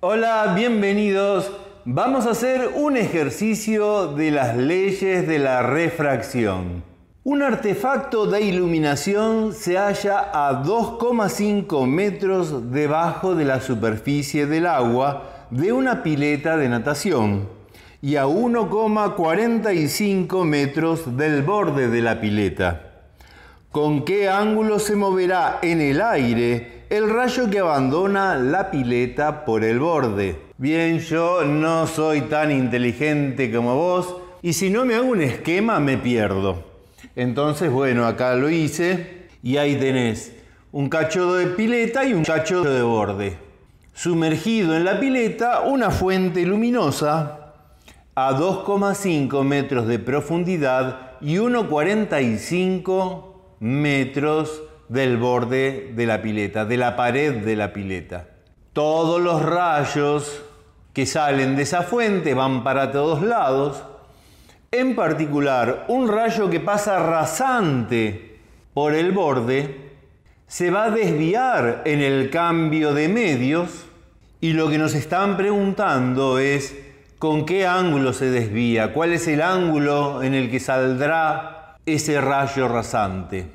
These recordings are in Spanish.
Hola, bienvenidos. Vamos a hacer un ejercicio de las leyes de la refracción. Un artefacto de iluminación se halla a 2,5 metros debajo de la superficie del agua de una pileta de natación y a 1,45 metros del borde de la pileta. ¿Con qué ángulo se moverá en el aire el rayo que abandona la pileta por el borde. Bien, yo no soy tan inteligente como vos y si no me hago un esquema me pierdo. Entonces, bueno, acá lo hice y ahí tenés un cachodo de pileta y un cachodo de borde. Sumergido en la pileta, una fuente luminosa a 2,5 metros de profundidad y 1,45 metros del borde de la pileta, de la pared de la pileta. Todos los rayos que salen de esa fuente van para todos lados. En particular, un rayo que pasa rasante por el borde se va a desviar en el cambio de medios y lo que nos están preguntando es con qué ángulo se desvía, cuál es el ángulo en el que saldrá ese rayo rasante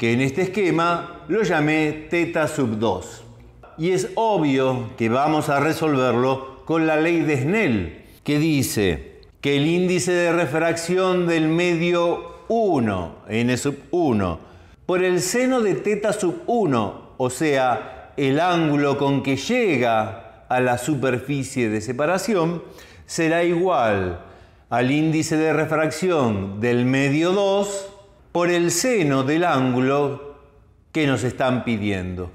que en este esquema lo llamé teta sub 2. Y es obvio que vamos a resolverlo con la ley de Snell, que dice que el índice de refracción del medio 1, n sub 1, por el seno de teta sub 1, o sea, el ángulo con que llega a la superficie de separación, será igual al índice de refracción del medio 2 por el seno del ángulo que nos están pidiendo.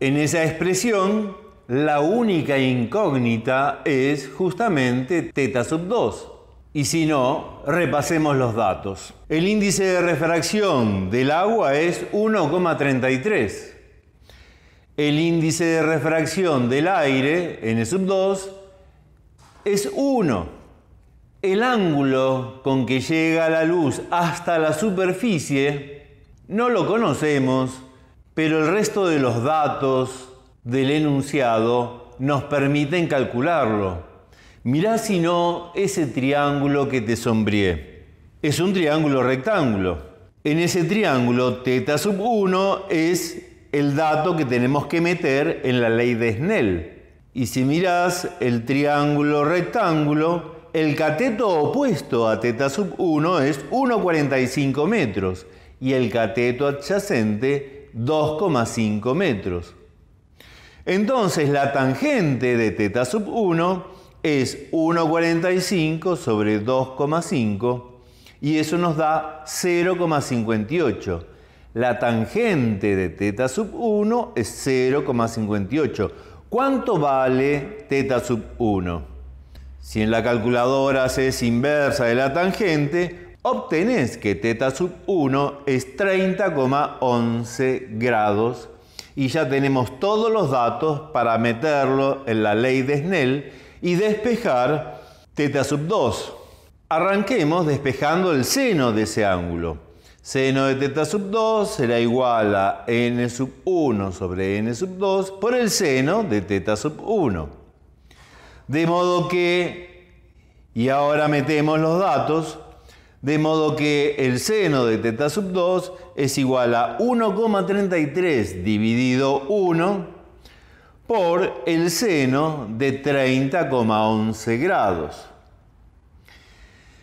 En esa expresión, la única incógnita es justamente teta sub 2. Y si no, repasemos los datos. El índice de refracción del agua es 1,33. El índice de refracción del aire, N sub 2, es 1 el ángulo con que llega la luz hasta la superficie no lo conocemos, pero el resto de los datos del enunciado nos permiten calcularlo. Mirá si no ese triángulo que te sombríe. Es un triángulo rectángulo. En ese triángulo, teta sub 1 es el dato que tenemos que meter en la ley de Snell. Y si mirás el triángulo rectángulo, el cateto opuesto a teta sub 1 es 1,45 metros y el cateto adyacente 2,5 metros. Entonces la tangente de teta sub 1 es 1,45 sobre 2,5 y eso nos da 0,58. La tangente de teta sub 1 es 0,58. ¿Cuánto vale teta sub 1? Si en la calculadora haces inversa de la tangente, obtenés que θ sub 1 es 30,11 grados y ya tenemos todos los datos para meterlo en la ley de Snell y despejar θ sub 2. Arranquemos despejando el seno de ese ángulo. Seno de θ sub 2 será igual a n sub 1 sobre n sub 2 por el seno de θ sub 1. De modo que, y ahora metemos los datos, de modo que el seno de teta sub 2 es igual a 1,33 dividido 1 por el seno de 30,11 grados.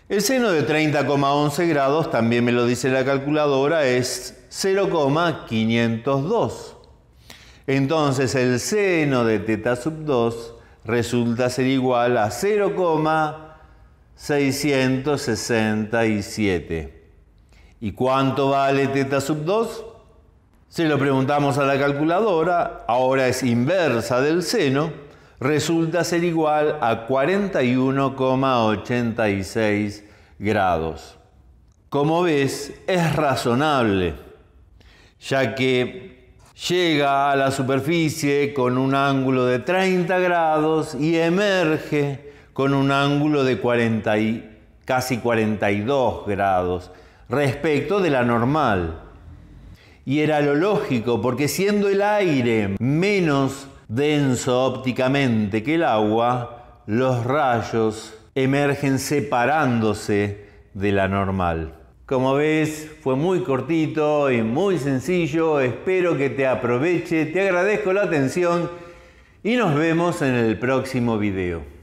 El seno de 30,11 grados, también me lo dice la calculadora, es 0,502. Entonces el seno de teta sub 2 resulta ser igual a 0,667. ¿Y cuánto vale teta sub 2? Si lo preguntamos a la calculadora, ahora es inversa del seno, resulta ser igual a 41,86 grados. Como ves, es razonable, ya que llega a la superficie con un ángulo de 30 grados y emerge con un ángulo de y casi 42 grados respecto de la normal. Y era lo lógico, porque siendo el aire menos denso ópticamente que el agua, los rayos emergen separándose de la normal. Como ves, fue muy cortito y muy sencillo. Espero que te aproveche. Te agradezco la atención y nos vemos en el próximo video.